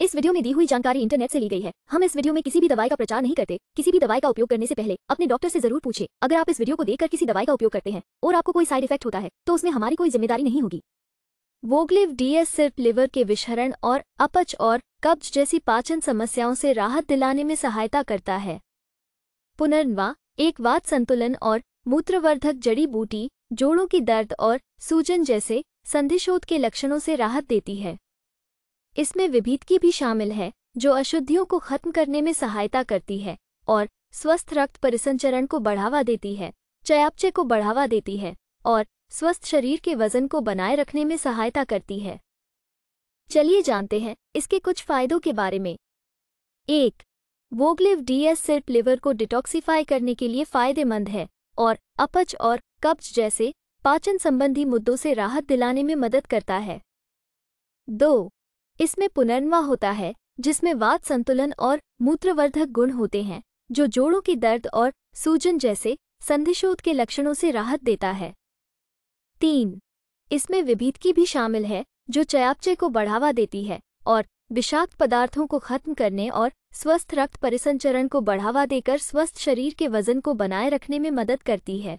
इस वीडियो में दी हुई जानकारी इंटरनेट से ली गई है हम इस वीडियो में किसी भी दवाई का प्रचार नहीं करते किसी भी दवाई का उपयोग करने से पहले अपने डॉक्टर से जरूर पूछे अगर आप इस वीडियो को देखकर किसी दवाई का उपयोग करते हैं और आपको कोई साइड इफेक्ट होता है तो उसमें हमारी कोई जिम्मेदारी नहीं होगी वोग्लिव डीएस सिर्फ लिवर के विषहरण और अपच और कब्ज जैसी पाचन समस्याओं से राहत दिलाने में सहायता करता है पुनर्वा एक वात संतुलन और मूत्रवर्धक जड़ी बूटी जोड़ों की दर्द और सूजन जैसे संधिशोध के लक्षणों से राहत देती है इसमें विभीतकी भी शामिल है जो अशुद्धियों को खत्म करने में सहायता करती है और स्वस्थ रक्त परिसंचरण को बढ़ावा देती है चयापचय को बढ़ावा देती है और स्वस्थ शरीर के वजन को बनाए रखने में सहायता करती है चलिए जानते हैं इसके कुछ फायदों के बारे में एक वोगलिव डीएस सिर्फ लिवर को डिटॉक्सीफाई करने के लिए फायदेमंद है और अपच और कब्ज जैसे पाचन संबंधी मुद्दों से राहत दिलाने में मदद करता है दो इसमें पुनर्वा होता है जिसमें वात संतुलन और मूत्रवर्धक गुण होते हैं जो जोड़ों की दर्द और सूजन जैसे संधिशोध के लक्षणों से राहत देता है तीन इसमें की भी शामिल है जो चयापचय को बढ़ावा देती है और विषाक्त पदार्थों को खत्म करने और स्वस्थ रक्त परिसंचरण को बढ़ावा देकर स्वस्थ शरीर के वजन को बनाए रखने में मदद करती है